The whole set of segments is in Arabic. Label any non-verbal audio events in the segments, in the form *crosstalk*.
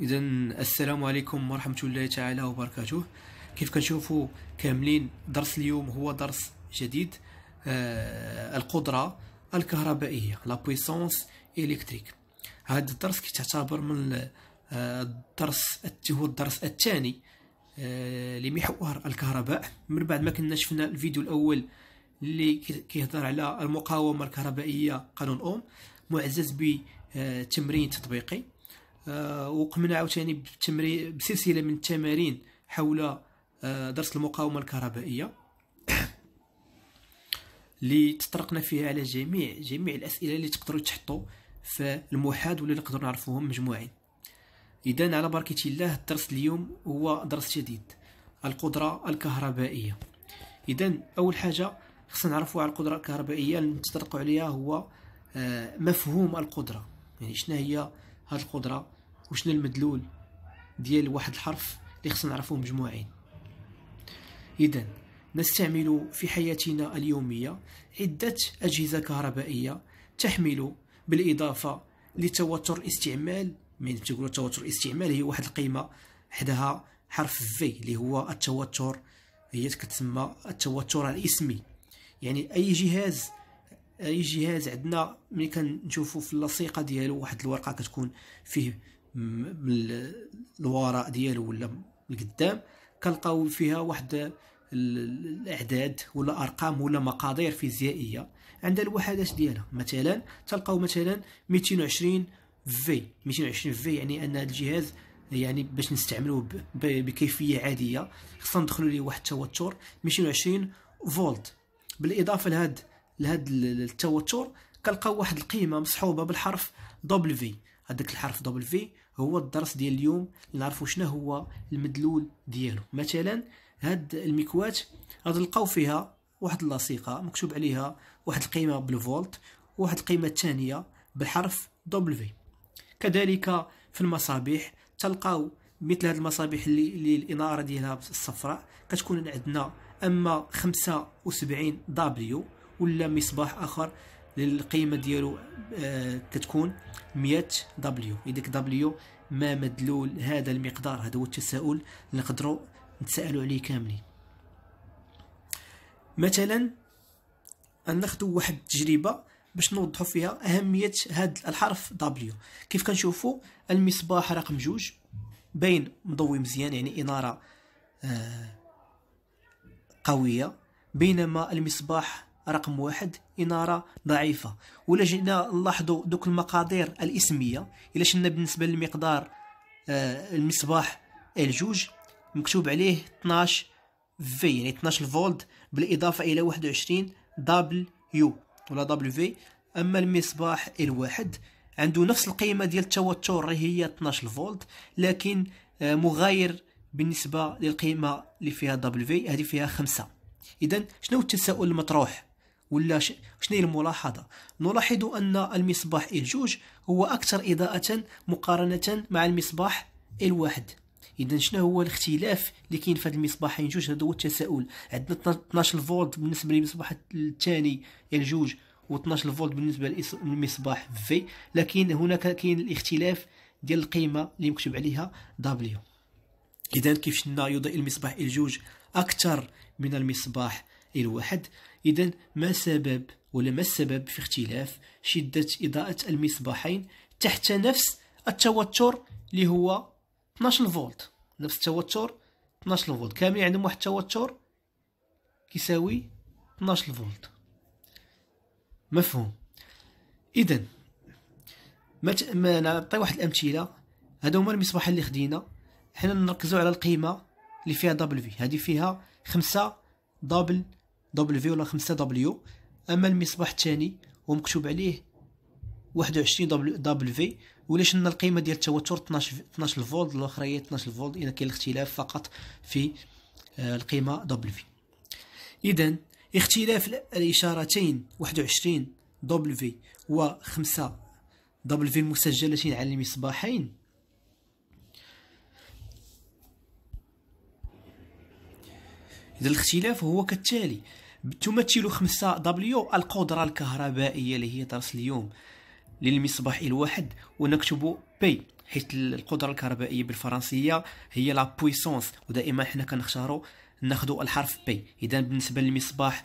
اذا السلام عليكم ورحمه الله تعالى وبركاته كيف كنشوفوا كاملين درس اليوم هو درس جديد آه القدره الكهربائيه لا بويسونس الكتريك هذا الدرس كيتعتبر من آه الدرس هو الدرس الثاني آه لمحور الكهرباء من بعد ما كنا شفنا الفيديو الاول اللي كيهضر على المقاومه الكهربائيه قانون اوم معزز بتمرين آه، تطبيقي آه، وقمنا عاوتاني بالتمرين بسلسله من التمارين حول آه، درس المقاومه الكهربائيه *coughs* اللي تطرقنا فيها على جميع جميع الاسئله اللي تقدروا تحطوا في المحاض واللي نقدروا نعرفوهم مجموعين اذا على بركه الله الدرس اليوم هو درس جديد القدره الكهربائيه اذا اول حاجه خصنا نعرفوا على القدره الكهربائيه اللي نتطرقوا عليها هو آه، مفهوم القدره يعني شنو هي هذه القدره وشنو المدلول ديال واحد الحرف اللي خصنا نعرفوه مجموعين اذا نستعمل في حياتنا اليوميه عده اجهزه كهربائيه تحمل بالاضافه لتوتر استعمال من تقولوا توتر استعمال هي واحد القيمه حدها حرف في اللي هو التوتر هي كتسمى التوتر الاسمي يعني اي جهاز اي جهاز عندنا ملي كنشوفو في اللصيقه ديالو واحد الورقه كتكون فيه من الوراء ديالو ولا القدام كنلقاو فيها واحد الاعداد ولا ارقام ولا مقادير فيزيائيه عندها الوحدات ديالها مثلا تلقاو مثلا 220 في 220 في يعني ان هذا الجهاز يعني باش نستعملوه بكيفيه عاديه خصنا ندخلوا ليه واحد التوتر 220 فولت بالاضافه لهاد لهذا التوتر كنلقاو واحد القيمه مصحوبه بالحرف دبليو في هذاك الحرف دبليو في هو الدرس ديال اليوم نعرفوا شنو هو المدلول ديالو مثلا هاد المكوات غتلقاو فيها واحد اللاصقه مكتوب عليها واحد القيمه بالفولت وواحد القيمه الثانيه بالحرف دبليو كذلك في المصابيح تلقاو مثل هاد المصابيح اللي, الاناره ديالها الصفراء كتكون عندنا اما 75 دبليو ولا مصباح اخر للقيمه ديالو آه كتكون 100 دبليو يديك دبليو ما مدلول هذا المقدار هذا هو التساؤل اللي نقدروا نتساءلوا عليه كاملين مثلا ناخذ واحد التجربه باش نوضحوا فيها اهميه هذا الحرف دبليو كيف كنشوفوا المصباح رقم جوج بين مضوي مزيان يعني اناره آه قويه بينما المصباح رقم واحد إنارة ضعيفة ولا جينا نلاحظوا دوك المقادير الإسمية إلا شلنا بالنسبة للمقدار آه، المصباح الجوج مكتوب عليه 12 في يعني 12 فولت بالإضافة إلى 21 يو ولا دبليو في أما المصباح الواحد عنده نفس القيمة ديال التوتر هي 12 فولت لكن آه، مغاير بالنسبة للقيمة اللي فيها دبليو في هذه فيها خمسة إذا شنو التساؤل المطروح ولا شنو هي الملاحظه نلاحظ ان المصباح جوج هو اكثر اضاءه مقارنه مع المصباح الواحد اذا شنو هو الاختلاف اللي كاين في هاد المصباحين جوج هذا هو التساؤل عندنا 12 فولت بالنسبه للمصباح الثاني جوج و12 فولت بالنسبه للمصباح في لكن هناك كاين الاختلاف ديال القيمه اللي مكتوب عليها دبليو اذا كيف شفنا يضيء المصباح الجوج اكثر من المصباح الواحد إذا ما سبب ولا ما السبب في اختلاف شدة إضاءة المصباحين تحت نفس التوتر اللي هو 12 فولت نفس التوتر 12 فولت كامل عندهم يعني واحد التوتر كيساوي 12 فولت مفهوم اذا ما, ت... ما نعطي واحد الامثله هادو هما المصباحين اللي خدينا حنا نركزو على القيمه اللي فيها دبل في هادي فيها خمسة دبل دبليو ولا 5 دبليو اما المصباح الثاني ومكتوب عليه 21 دبليو في ولا شلنا القيمه ديال التوتر 12 12 فولت الاخرى هي 12 فولت اذا كاين الاختلاف فقط في آه، القيمه دبليو في اذا اختلاف الاشارتين 21 دبليو في و 5 دبليو في المسجلتين على المصباحين اذا الاختلاف هو كالتالي تمثل خمسة دبليو القدرة الكهربائية اللي هي درس اليوم للمصباح الواحد ونكتب بي حيث القدرة الكهربائية بالفرنسية هي لا بويسونس ودائما حنا كنختارو ناخذ الحرف بي اذا بالنسبة للمصباح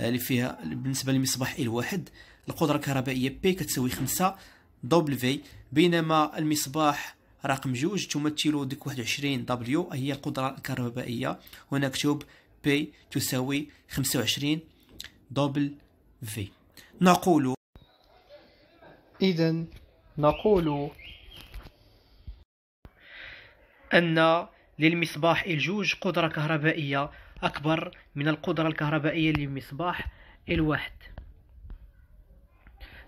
آه، اللي فيها بالنسبة للمصباح الواحد القدرة الكهربائية بي كتساوي 5 دبليو بينما المصباح رقم جوج تمثل ديك واحد وعشرين دبليو هي القدرة الكهربائية ونكتب بي تساوي 25 دبل في نقول إذا نقول أن للمصباح الجوج قدرة كهربائية أكبر من القدرة الكهربائية للمصباح الواحد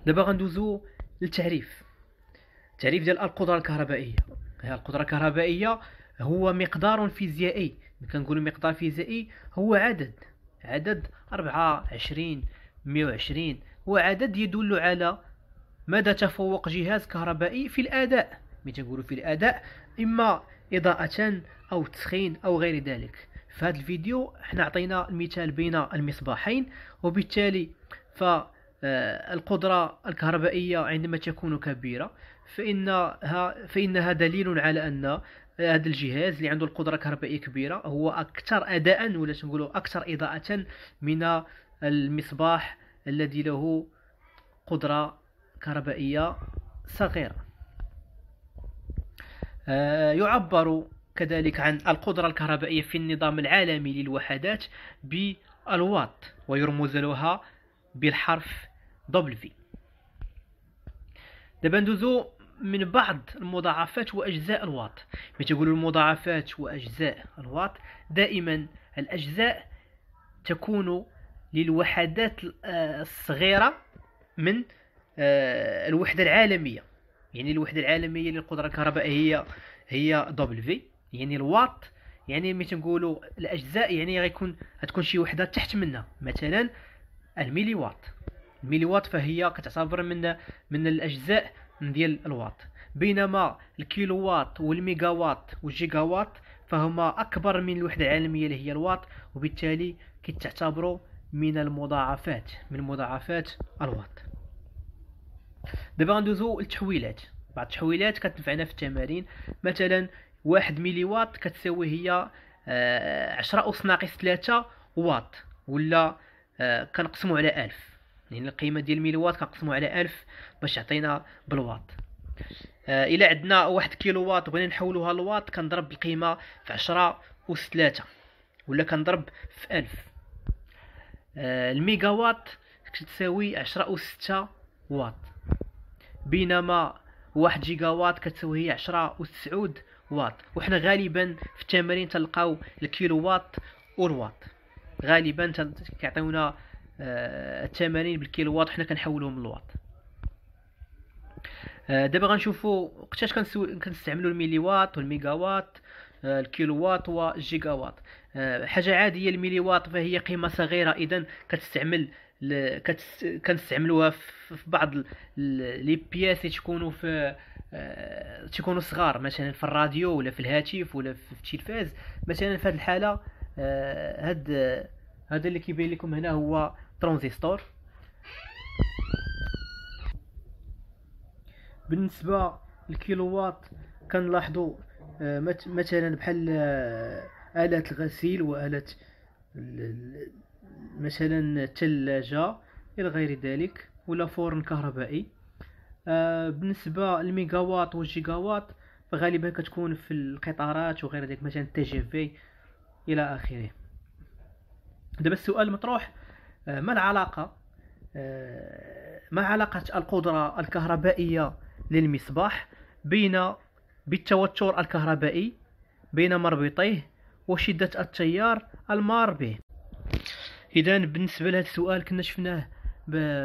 دابا غندوزو للتعريف التعريف ديال القدرة الكهربائية هي القدرة الكهربائية هو مقدار فيزيائي كنقول مقدار فيزيائي هو عدد عدد أربعة عشرين مية وعشرين هو عدد يدل على مدى تفوق جهاز كهربائي في الأداء مي تنقولوا في الأداء إما إضاءة أو تسخين أو غير ذلك في هذا الفيديو حنا عطينا المثال بين المصباحين وبالتالي فالقدرة آه، الكهربائية عندما تكون كبيرة فإنها, فإنها دليل على أن هذا الجهاز اللي عنده القدره الكهربائيه كبيره هو اكثر اداء ولا نقولوا اكثر اضاءه من المصباح الذي له قدره كهربائيه صغيره آه، يعبر كذلك عن القدرة الكهربائية في النظام العالمي للوحدات بالواط ويرمز لها بالحرف W دابا ندوزو من بعض المضاعفات واجزاء الواط ملي تقولوا المضاعفات واجزاء الواط دائما الاجزاء تكون للوحدات آه، الصغيره من آه، الوحده العالميه يعني الوحده العالميه للقدره الكهربائيه هي دبليو يعني الواط يعني ملي تنقولوا الاجزاء يعني غيكون غتكون شي وحده تحت منها مثلا الميلي واط الميلي واط فهي كتعتبر من من الاجزاء ديال الواط بينما الكيلووات والميغاوات واط فهما اكبر من الوحده العالميه اللي هي الواط وبالتالي كتعتبروا من المضاعفات من مضاعفات الواط دابا غندوزو للتحويلات بعض التحويلات كتنفعنا في التمارين مثلا واحد ميلي واط كتساوي هي آه، عشرة أس ناقص ثلاثة واط ولا آه، كنقسمو على ألف يعني القيمه ديال الميلوات كنقسمو على 1000 باش يعطينا بالواط إلى آه، الا عندنا واحد كيلو واط بغينا نحولوها لواط كنضرب القيمه في عشرة اس ثلاثة ولا كنضرب في 1000 آه، الميجا واط كتساوي عشرة اس ستة واط بينما واحد جيجا واط كتساوي هي عشرة اس تسعود واط وحنا غالبا في التمارين تلقاو الكيلو واط والواط غالبا كيعطيونا بالكيلو آه، بالكيلووات حنا كنحولوهم للواط آه، دابا غنشوفوا وقتاش كنستعملوا الميلي واط والميجا واط آه، الكيلو واط والجيجا واط حاجه عاديه الميلي واط فهي قيمه صغيره اذا كتستعمل كنستعملوها في بعض لي بياس تكونوا في تكونوا صغار مثلا في الراديو ولا في الهاتف ولا في التلفاز مثلا في هذه الحاله هاد هذا اللي كيبين لكم هنا هو ترانزستور بالنسبه للكيلووات كنلاحظوا آه، مثلا بحال آه، آلة الغسيل وآلة مثلا الثلاجة إلى غير ذلك ولا فرن كهربائي آه، بالنسبة للميجاوات والجيجاوات فغالبا كتكون في القطارات وغير ذلك مثلا تي جي في إلى آخره دابا السؤال المطروح آه، ما العلاقة آه، ما علاقة القدرة الكهربائية للمصباح بين بالتوتر الكهربائي بين مربطيه وشدة التيار المار به إذا بالنسبة لهذا السؤال كنا شفناه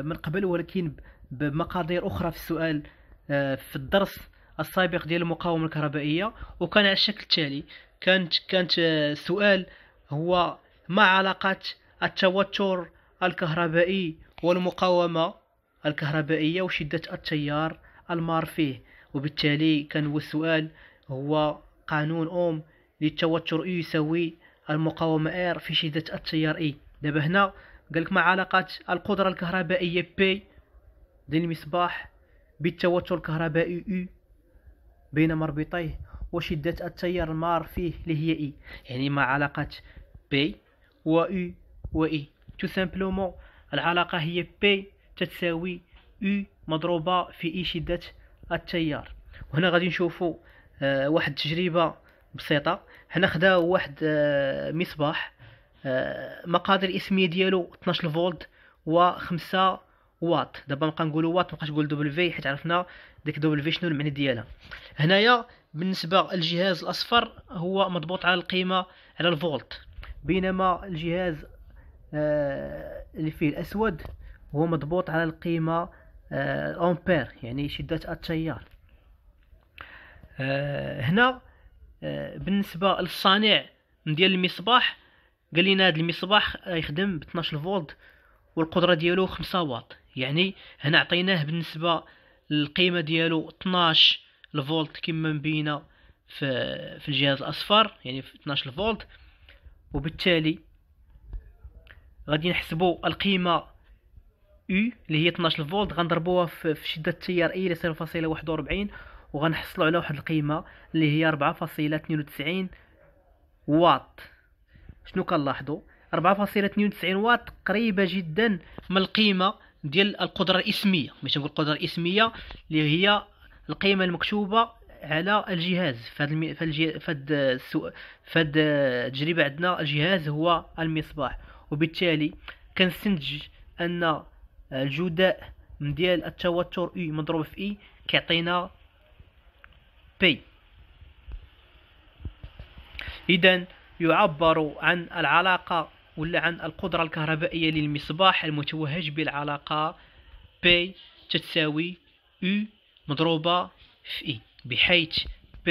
من قبل ولكن بمقادير أخرى في السؤال آه، في الدرس السابق ديال المقاومة الكهربائية وكان على الشكل التالي كانت كانت السؤال هو ما علاقة التوتر الكهربائي والمقاومة الكهربائية وشدة التيار المار فيه وبالتالي كان هو السؤال هو قانون أوم للتوتر إي يساوي المقاومة R في شدة التيار إي دابا هنا قالك ما علاقة القدرة الكهربائية بي ديال المصباح بالتوتر الكهربائي إي بين مربطيه وشدة التيار المار فيه اللي هي إي e. يعني ما علاقة بي و إي و إي e. تو سامبلومون العلاقة هي بي تتساوي U مضروبة في اي e شدة التيار وهنا غادي نشوفو آه واحد التجربة بسيطة هنا خداو واحد آه مصباح آه مقادير الاسمية ديالو 12 فولت و 5 واط دابا نبقى نقولو واط مبقاش نقول في حيت عرفنا ديك في شنو المعنى ديالها هنايا بالنسبة للجهاز الاصفر هو مضبوط على القيمة على الفولت بينما الجهاز آه، اللي فيه الاسود هو مضبوط على القيمه آه، امبير يعني شده التيار آه، هنا بالنسبه للصانع ديال المصباح قال لنا هذا المصباح يخدم ب 12 فولت والقدره ديالو 5 واط يعني هنا عطيناه بالنسبه للقيمه ديالو 12 فولت كما مبينه في في الجهاز الاصفر يعني في 12 فولت وبالتالي غادي نحسبوا القيمه U اللي هي 12 فولت غنضربوها في شده التيار اي اللي 0.41 وغنحصلوا على واحد القيمه اللي هي 4.92 واط شنو كنلاحظوا 4.92 واط قريبه جدا من القيمه ديال القدره الاسميه ماشي نقول القدره الاسميه اللي هي القيمه المكتوبه على الجهاز فهاد المي... فهاد الجي... فهاد التجربه عندنا الجهاز هو المصباح وبالتالي كنستنتج ان الجداء ديال التوتر اي مضروب في اي كيعطينا بي اذا يعبر عن العلاقة ولا عن القدرة الكهربائية للمصباح المتوهج بالعلاقة P تساوي U مضروبة في E بحيث P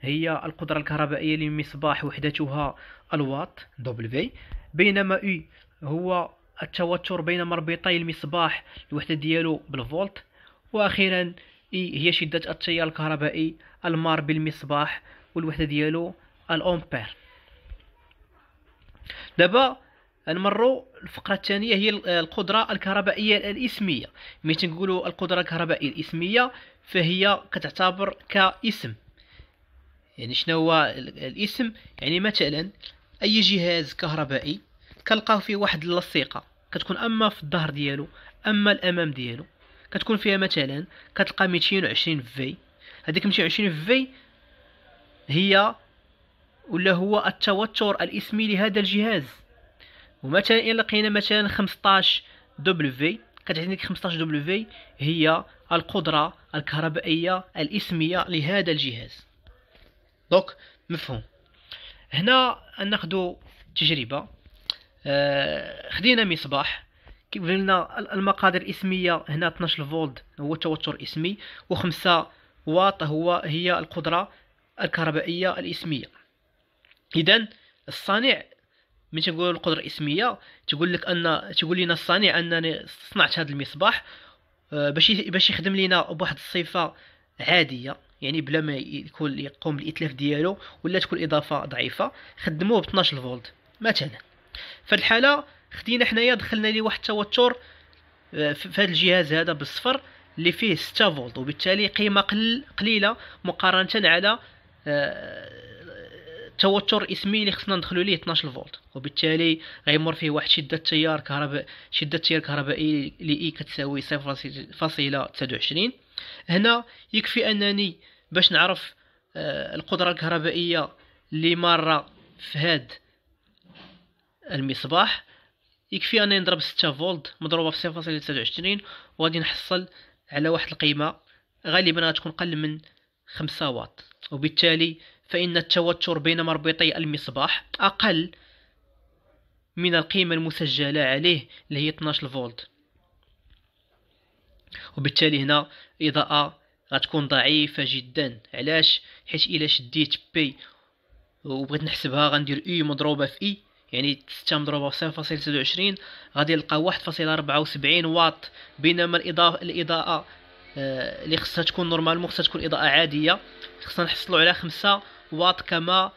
هي القدرة الكهربائية للمصباح وحدتها الواط دبليو بينما اي هو التوتر بين مربطي المصباح الوحده ديالو بالفولت واخيرا اي هي شده التيار الكهربائي المار بالمصباح والوحده ديالو الامبير دابا نمروا الفقره الثانيه هي القدره الكهربائيه الاسميه ملي تنقولوا القدره الكهربائيه الاسميه فهي كتعتبر كاسم يعني شنو هو الاسم يعني مثلا اي جهاز كهربائي كنلقاو فيه واحد اللصيقه كتكون اما في الظهر ديالو اما الامام ديالو كتكون فيها مثلا كتلقى 220 في هذيك 220 في هي ولا هو التوتر الاسمي لهذا الجهاز ومثلا الا لقينا مثلا 15 دبليو في كتعطيني 15 دبليو في هي القدره الكهربائيه الاسميه لهذا الجهاز دونك مفهوم هنا ناخذ تجربه آه، خدينا مصباح كيف قلنا المقادير الاسميه هنا 12 فولت هو التوتر الاسمي و5 واط هو هي القدره الكهربائيه الاسميه اذا الصانع من تقول القدره الاسميه تقول لك ان تقول لنا الصانع انني صنعت هذا المصباح آه، باش باش يخدم لينا بواحد الصفه عاديه يعني بلا ما يكون يقوم الاتلاف ديالو ولا تكون اضافه ضعيفه خدموه ب 12 فولت مثلا في الحاله خدينا حنايا دخلنا ليه واحد التوتر آه، في هذا الجهاز هذا بالصفر اللي فيه 6 فولت وبالتالي قيمه قل قليله مقارنه على التوتر آه، الاسمي اللي خصنا ندخلو ليه 12 فولت وبالتالي غيمر فيه واحد شده تيار كهرباء شده تيار كهربائي اللي اي كتساوي 0.29 هنا يكفي انني باش نعرف آه، القدره الكهربائيه اللي ماره في هذا المصباح يكفي انني نضرب 6 فولت مضروبه في 0.29 وغادي نحصل على واحد القيمه غالبا غتكون قل من 5 واط وبالتالي فان التوتر بين مربطي المصباح اقل من القيمه المسجله عليه اللي هي 12 فولت وبالتالي هنا اضاءه غتكون ضعيفه جدا علاش حيت الا شديت بي وبغيت نحسبها غندير اي e مضروبه في اي e، يعني ستة مضروبه في صفر وعشرين غادي نلقى وسبعين واط بينما الإضاءة الاضاءه آه، اللي خصها تكون نورمالمون خصها تكون اضاءه عاديه خصنا نحصلو على خمسة واط كما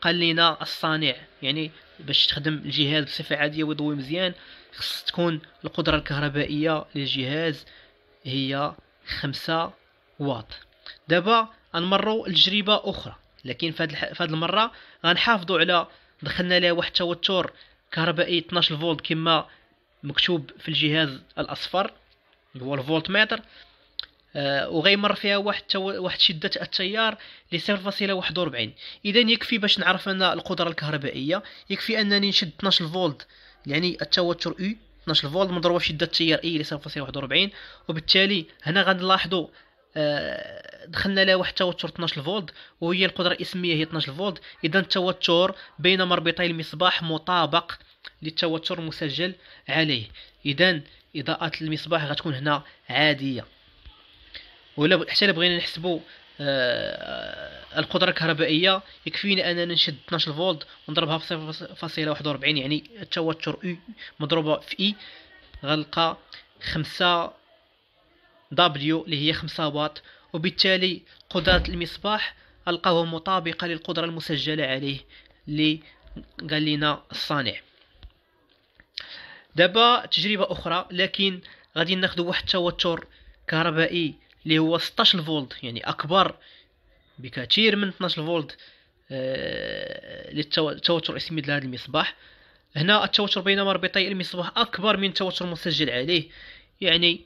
قال لنا الصانع يعني باش تخدم الجهاز بصفه عاديه ويضوي مزيان خص تكون القدره الكهربائيه للجهاز هي خمسة واط دابا غنمروا لتجربه اخرى لكن في هذه المره غنحافظوا على دخلنا لها واحد التوتر كهربائي 12 فولت كما مكتوب في الجهاز الاصفر هو الفولت متر آه، وغيمر فيها واحد تو... واحد شده التيار ل 0.41 اذا يكفي باش نعرف ان القدره الكهربائيه يكفي انني نشد 12 فولت يعني التوتر U 12 فولت مضروبه شده التيار اي اللي 0.41 وبالتالي هنا غنلاحظوا آه، دخلنا لها واحد التوتر 12 فولت وهي القدره الاسميه هي 12 فولت اذا التوتر بين مربطي المصباح مطابق للتوتر المسجل عليه اذا اضاءه المصباح غتكون هنا عاديه ولا حتى بغينا نحسبوا آه، القدره الكهربائيه يكفيني انني نشد 12 فولت ونضربها في 0.41 يعني التوتر اي مضروبه في اي غنلقى 5 دبليو اللي هي 5 واط وبالتالي قدره المصباح القاها مطابقه للقدره المسجله عليه اللي قال لنا الصانع دابا تجربه اخرى لكن غادي ناخذ واحد التوتر كهربائي اللي هو 16 فولت يعني اكبر بكثير من 12 فولت آه، للتوتر للتوتر الاسمد لهذا المصباح هنا التوتر بين مربطي المصباح اكبر من التوتر المسجل عليه يعني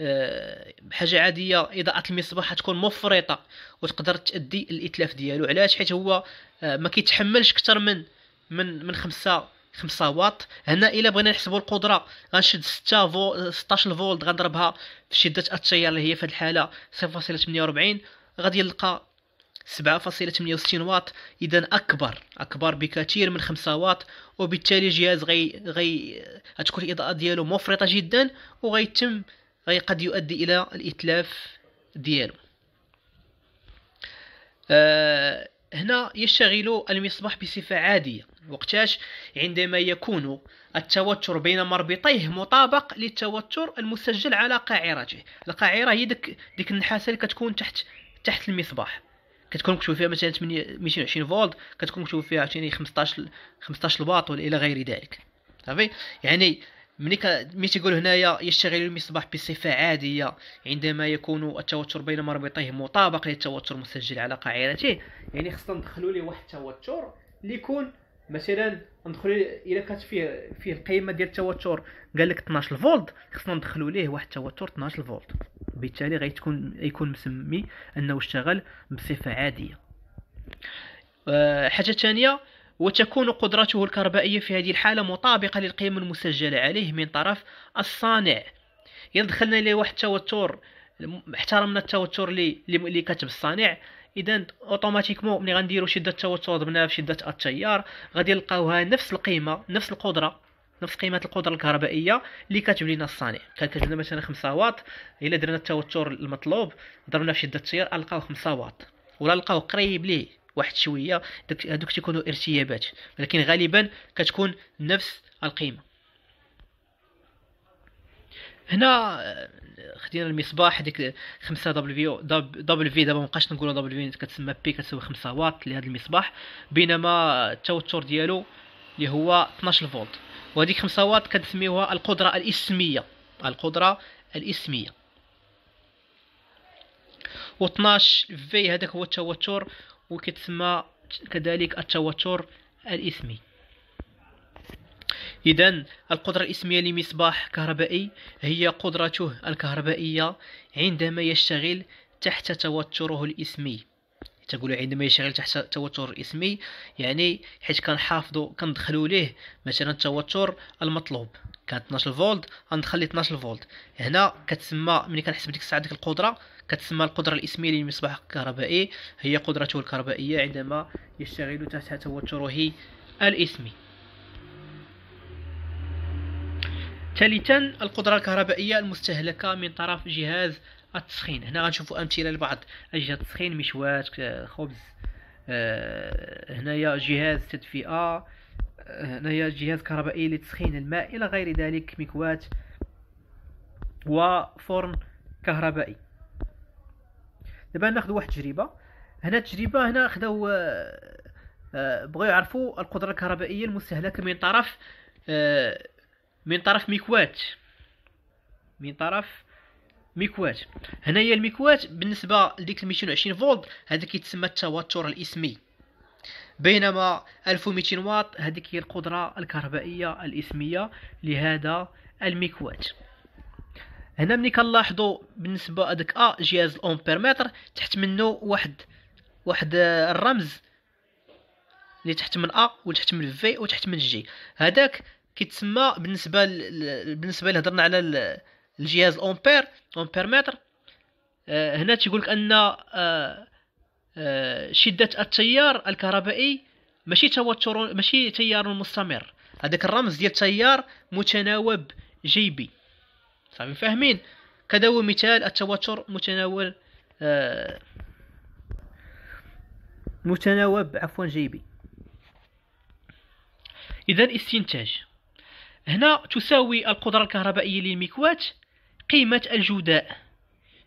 آه، بحاجة حاجه عاديه اضاءه المصباح تكون مفرطه وتقدر تؤدي الاتلاف ديالو علاش حيت هو آه، ما كيتحملش اكثر من من من خمسة 5 واط هنا الا بغينا نحسبوا القدره غنشد 6 فو 16 فولت غنضربها في شده التيار اللي هي في هذه الحاله 0.48 غادي نلقى 7.68 واط اذا اكبر اكبر بكثير من 5 واط وبالتالي الجهاز غي غي غتكون الاضاءه ديالو مفرطه جدا وغيتم غي قد يؤدي الى الاتلاف ديالو آه هنا يشتغل المصباح بصفه عاديه وقتاش عندما يكون التوتر بين مربطيه مطابق للتوتر المسجل على قاعرته القاعره هي ديك ديك النحاسه اللي كتكون تحت تحت المصباح كتكون مكتوب فيها مثلا 220 فولت كتكون مكتوب فيها عشان 15 15 الباط ولا الى غير ذلك صافي يعني ملي ملي تيقول هنايا يشتغل المصباح بصفه عاديه عندما يكون التوتر بين مربطيه مطابق للتوتر المسجل على قاعرته يعني خصنا ندخلوا ليه واحد التوتر اللي يكون مثلا ندخل الى كانت فيه فيه القيمه ديال التوتر قال لك 12 فولت خصنا ندخلوا ليه واحد التوتر 12 فولت بالتالي غيكون يكون مسمي انه اشتغل بصفه عاديه آه، حاجه ثانيه وتكون قدرته الكهربائيه في هذه الحاله مطابقه للقيمه المسجله عليه من طرف الصانع يدخلنا دخلنا ليه واحد التوتر احترمنا التوتر اللي اللي كتب الصانع اذا اوتوماتيكمون ملي غنديروا شده التوتر في بشده التيار غادي نلقاوها نفس القيمه نفس القدره نفس قيمه القدره الكهربائيه اللي كاتب لنا الصانع كان كاتب لنا مثلا 5 واط الا درنا التوتر المطلوب ضربنا بشده التيار القاو 5 واط ولا القاو قريب ليه واحد شويه هادوك تيكونوا ارتيابات ولكن غالبا كتكون نفس القيمه هنا آه، خدينا المصباح هذيك 5 دبليو دبليو في دابا مابقاش نقولوا دبليو في كتسمى بي كتساوي 5 واط لهذا المصباح بينما التوتر ديالو اللي هو 12 فولت وهذيك 5 واط كنسميوها القدره الاسميه القدره الاسميه و12 في هذاك هو التوتر وكتسمى كذلك التوتر الاسمي إذا القدرة الاسمية لمصباح كهربائي هي قدرته الكهربائية عندما يشتغل تحت توتره الاسمي تقول عندما يشتغل تحت توتر الاسمي يعني حيت كنحافظو كندخلو ليه مثلا التوتر المطلوب كان 12 فولت غنخلي 12 فولت هنا كتسمى ملي كنحسب ديك الساعه ديك القدره كتسمى القدره الاسميه للمصباح الكهربائي هي قدرته الكهربائيه عندما يشتغل تحت توتره الاسمي ثالثا القدرة الكهربائية المستهلكة من طرف جهاز التسخين هنا غنشوفوا امثله لبعض اجهزه التسخين مشوات خبز آه، هنايا جهاز تدفئه آه، هنايا جهاز كهربائي لتسخين الماء الى غير ذلك مكواه وفرن كهربائي دابا ناخذ واحد التجربه هنا التجربه هنا خداو آه، بغيو يعرفوا القدره الكهربائيه المستهلكه من طرف من طرف مكوات من طرف ميكوات هنايا المكوات بالنسبه لديك 220 فولت هذا كيتسمى التوتر الاسمي بينما 1200 واط هذيك هي القدره الكهربائيه الاسميه لهذا المكوات هنا ملي كنلاحظوا بالنسبه هذاك ا جهاز الاومبير متر تحت منه واحد واحد الرمز اللي تحت من ا وتحت من في وتحت من جي هذاك كيتسمى بالنسبه ل... بالنسبه اللي هضرنا على الجهاز امبير اومبير متر هنا تيقول لك ان آه، آه، شده التيار الكهربائي ماشي توتر ماشي تيار مستمر هذاك الرمز ديال التيار متناوب جيبي صافي فاهمين كذا هو مثال التوتر متناول آه، متناوب عفوا جيبي اذا استنتاج هنا تساوي القدرة الكهربائية للمكواة قيمة الجداء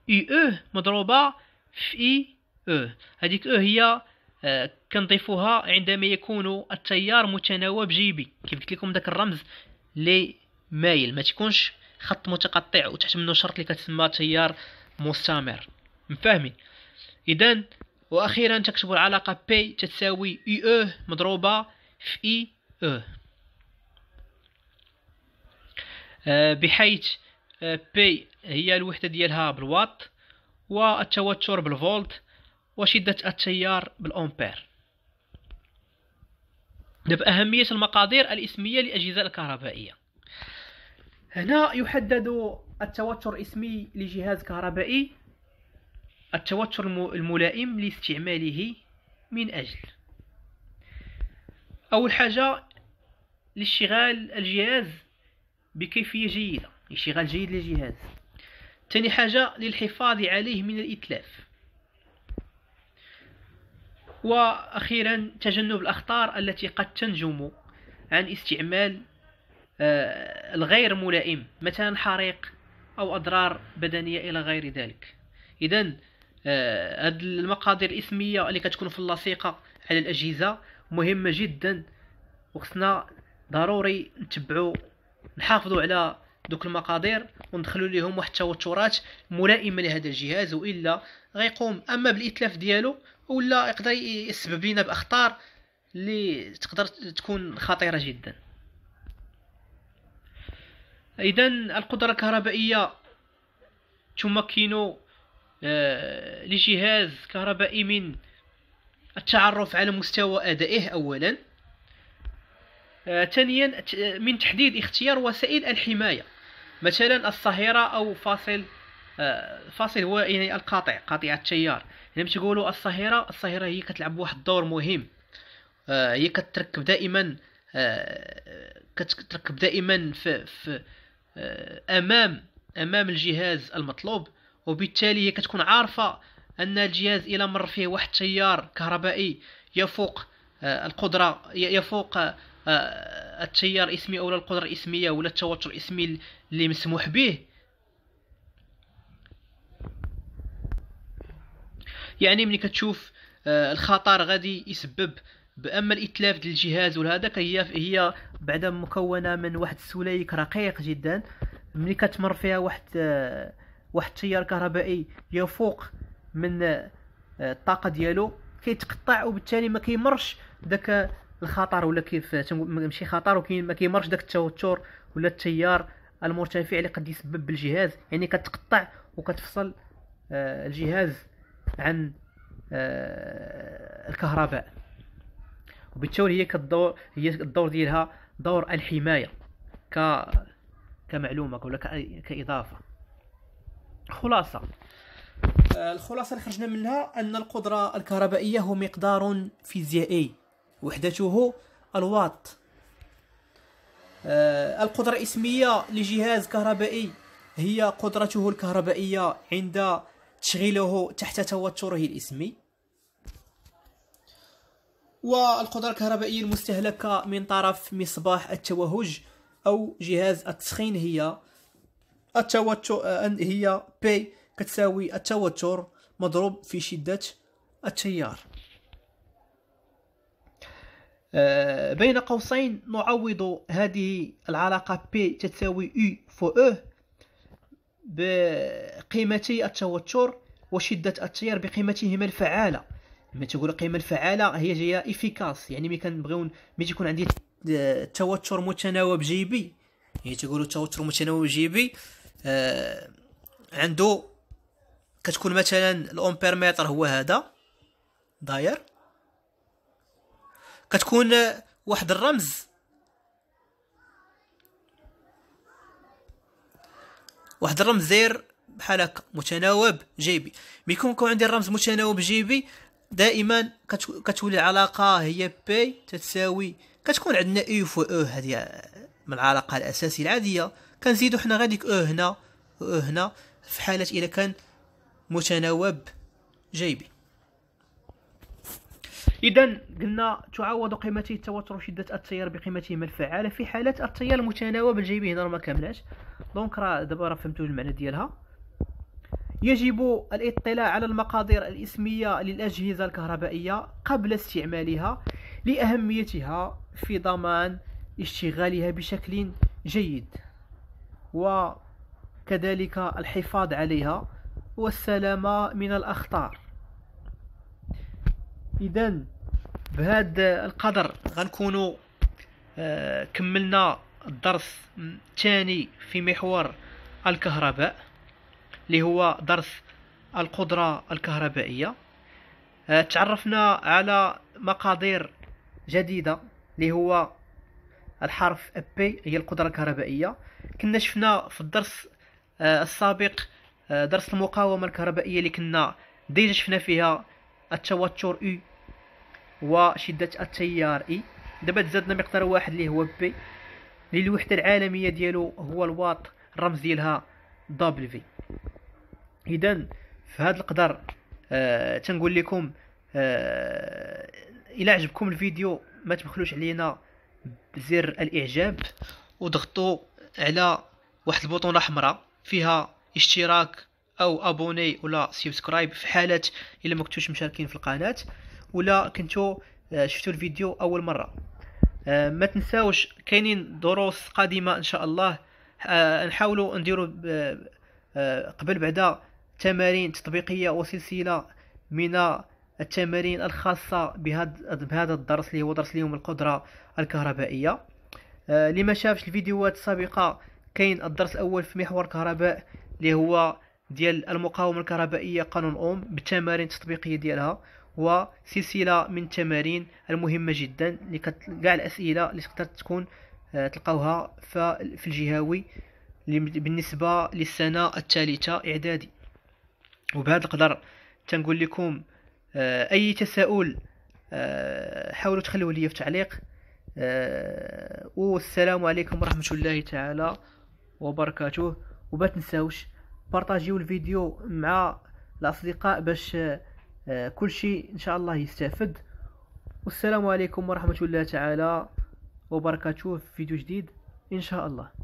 اي او مضروبة في اي او هذيك او هي آه، كنضيفوها عندما يكون التيار متناوب جيبي كيف قلت لكم داك الرمز لي مايل ما تكونش خط متقطع وتحت منه شرط اللي كتسمى تيار مستمر مفاهمين اذا واخيرا تكتبوا العلاقه بي تتساوي اي او مضروبه في اي او آه، بحيث بي آه، هي الوحدة ديالها بالواط والتوتر بالفولت وشدة التيار بالأمبير دابا أهمية المقادير الإسمية للأجهزة الكهربائية هنا يحدد التوتر الإسمي لجهاز كهربائي التوتر الملائم لاستعماله من أجل أول حاجة لاشتغال الجهاز بكيفية جيدة اشتغال جيد للجهاز ثاني حاجة للحفاظ عليه من الإتلاف وأخيرا تجنب الأخطار التي قد تنجم عن استعمال آه، الغير ملائم مثلا حريق أو أضرار بدنية إلى غير ذلك إذا آه، هاد المقادير الإسمية التي كتكون في اللاصقة على الأجهزة مهمة جدا وخصنا ضروري نتبعو نحافظوا على دوك المقادير وندخلوا ليهم واحد التوترات ملائمه لهذا الجهاز والا غيقوم اما بالاتلاف ديالو ولا يقدر يسبب لنا باخطار اللي تقدر تكون خطيره جدا اذا القدره الكهربائيه تمكن آه، لجهاز كهربائي من التعرف على مستوى ادائه اولا ثانيا آه، من تحديد اختيار وسائل الحماية مثلا الصهيرة أو فاصل آه، فاصل هو يعني القاطع قاطع التيار يعني يقولوا الصهيرة الصهيرة هي كتلعب واحد الدور مهم آه، هي كتركب دائما كتركب دائما في, في امام امام الجهاز المطلوب وبالتالي هي كتكون عارفه ان الجهاز الى مر فيه واحد التيار كهربائي يفوق القدره يفوق آه، التيار الاسمي او القدره الاسميه ولا التوتر الاسمي اللي مسموح به يعني ملي كتشوف آه، الخطر غادي يسبب باما الاتلاف ديال الجهاز وهذا هي هي بعدا مكونه من واحد السلايك رقيق جدا ملي كتمر فيها واحد آه، واحد التيار كهربائي يفوق من الطاقه ديالو كيتقطع وبالتالي ما كيمرش داك الخطر ولا كيف ماشي خطر وكاين ما كيمرش داك التوتر ولا التيار المرتفع اللي قد يسبب بالجهاز يعني كتقطع وكتفصل آه، الجهاز عن آه، الكهرباء وبالتالي هي كدور هي الدور ديالها دور الحمايه ك كمعلومه ولا كاضافه خلاصه آه، الخلاصه اللي خرجنا منها ان القدره الكهربائيه هو مقدار فيزيائي وحدته الواط آه، القدرة الاسمية لجهاز كهربائي هي قدرته الكهربائية عند تشغيله تحت توتره الاسمي والقدرة الكهربائية المستهلكة من طرف مصباح التوهج أو جهاز التسخين هي التوتر آه، هي بي كتساوي التوتر مضروب في شدة التيار آه، بين قوسين نعوض هذه العلاقة P تساوي U فو E بقيمتي التوتر وشدة التيار بقيمتهما الفعالة لما تقول القيمة الفعالة هي جاية إفيكاس يعني ملي كنبغيو ملي تكون عندي التوتر متناوب جيبي يعني تقول التوتر متناوب جيبي آه عنده كتكون مثلا الأمبير متر هو هذا داير كتكون واحد الرمز واحد الرمز داير بحال هكا متناوب جيبي ملي كيكون عندي الرمز متناوب جيبي دائما كتولي العلاقه هي بي تتساوي كتكون عندنا اي فو او هذه من العلاقه الاساسيه العاديه كنزيدو حنا غير ديك او هنا او هنا في حاله اذا كان متناوب جيبي اذا قلنا تعوض قيمته التوتر شده التيار بقيمتهما الفعاله في حاله التيار المتناوب بالجيبي هنا ما كاملاش دونك راه دابا راه فهمتوا المعنى ديالها يجب الاطلاع على المقادير الاسميه للاجهزه الكهربائيه قبل استعمالها لاهميتها في ضمان اشتغالها بشكل جيد وكذلك الحفاظ عليها والسلامه من الاخطار اذا بهذا القدر غنكونوا آه، كملنا الدرس الثاني في محور الكهرباء اللي هو درس القدرة الكهربائية آه، تعرفنا على مقادير جديدة اللي هو الحرف P هي القدرة الكهربائية كنا شفنا في الدرس آه، السابق درس المقاومة الكهربائية اللي كنا ديجا شفنا فيها التوتر U وشده التيار اي دابا تزادنا مقدار واحد اللي هو بي اللي الوحده العالميه ديالو هو الواط الرمز ديالها دبليو اذا في هذا القدر آه تنقول لكم آه الى عجبكم الفيديو ما تبخلوش علينا بزر الاعجاب وضغطوا على واحد البوطون احمر فيها اشتراك او ابوني ولا سبسكرايب في حاله الا ما كنتوش مشاركين في القناه ولا كنتو آه، شفتوا الفيديو اول مره آه، ما تنساوش كاينين دروس قادمه ان شاء الله آه، نحاولوا نديروا قبل بعدا تمارين تطبيقيه وسلسله من التمارين الخاصه بهذا الدرس اللي هو درس اليوم القدره الكهربائيه اللي ما شافش الفيديوهات السابقه كاين الدرس الاول في محور كهرباء اللي هو ديال المقاومه الكهربائيه قانون اوم بالتمارين التطبيقيه ديالها وسلسله من التمارين المهمه جدا اللي كاع الاسئله اللي تقدر تكون آه، تلقاوها في الجهوي بالنسبه للسنه الثالثه اعدادي وبهذا القدر تنقول لكم آه، اي تساؤل آه، حاولوا تخلوه لي في تعليق والسلام عليكم ورحمه الله تعالى وبركاته وما تنساوش بارطاجيو الفيديو مع الاصدقاء باش آه، كل شيء ان شاء الله يستفد والسلام عليكم ورحمه الله تعالى وبركاته في فيديو جديد ان شاء الله